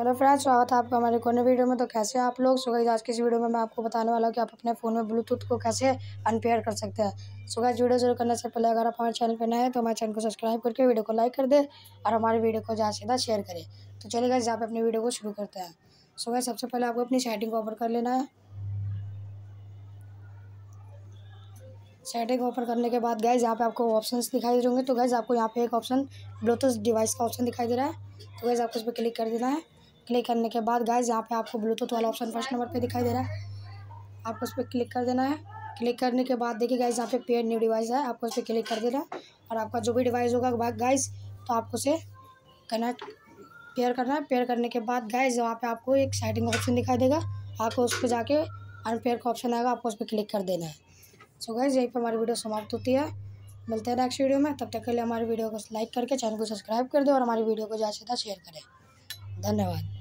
hello friends स्वागत है आपका हमारे कोने वीडियो में तो कैसे आप लोग सो सोगाइज आज किसी वीडियो में मैं आपको बताने वाला हूँ कि आप अपने फ़ोन में ब्लूटूथ को कैसे अनपेयर कर सकते हैं सो सोगाइज वीडियो शुरू करने से पहले अगर आप हमारे चैनल पर नए हैं तो हमारे चैनल को सब्सक्राइब करके वीडियो को लाइक कर दें और हमारे वीडियो को ज़्यादा सीधा शेयर करें तो चलेगा गाइज आप अपनी वीडियो को शुरू करते हैं सो सबसे पहले आपको अपनी सेटिंग को ओपन कर लेना है सेटिंग ओपन करने के बाद गैज यहाँ पे आपको ऑप्शन दिखाई दे होंगे तो गैज आपको यहाँ पे एक ऑप्शन ब्लूटूथ डिवाइस का ऑप्शन दिखाई दे रहा है तो गैज आपको इस पर क्लिक कर देना है क्लिक करने के बाद गाइज यहाँ पे आपको ब्लूटूथ वाला ऑप्शन फर्स्ट नंबर पे दिखाई दे रहा है आपको उस पर क्लिक कर देना है क्लिक करने के बाद देखिए गाइज यहाँ पे पेड न्यू डिवाइस है आपको उस पर क्लिक कर देना है और आपका जो भी डिवाइस होगा गाइज तो आपको उसे कनेक्ट पेयर करना है पेयर करने के बाद गाइज वहाँ पर आपको एक साइडिंग ऑप्शन दिखाई देगा आपको उस पर जाके अनपेयर का ऑप्शन आएगा आपको उस पर क्लिक कर देना है सो गाइज यहीं पर हमारी वीडियो समाप्त होती है मिलते हैं नेक्स्ट वीडियो में तब तक के लिए हमारी वीडियो को लाइक करके चैनल को सब्सक्राइब कर दें और हमारी वीडियो को ज़्यादा से ज़्यादा शेयर करें धन्यवाद